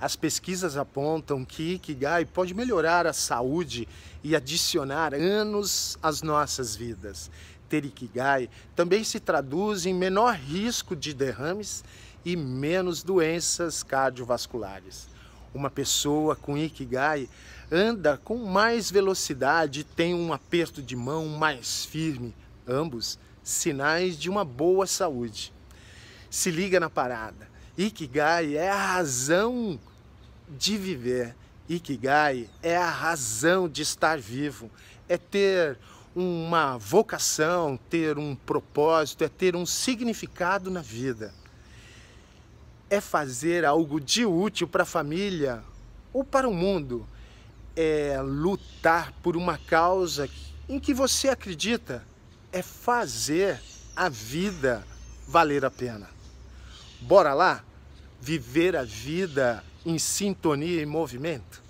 As pesquisas apontam que Ikigai pode melhorar a saúde e adicionar anos às nossas vidas. Ter Ikigai também se traduz em menor risco de derrames e menos doenças cardiovasculares. Uma pessoa com Ikigai anda com mais velocidade, tem um aperto de mão mais firme, ambos sinais de uma boa saúde. Se liga na parada Ikigai é a razão de viver. Ikigai é a razão de estar vivo, é ter uma vocação, ter um propósito, é ter um significado na vida. É fazer algo de útil para a família ou para o mundo. É lutar por uma causa em que você acredita. É fazer a vida valer a pena. Bora lá viver a vida em sintonia e movimento?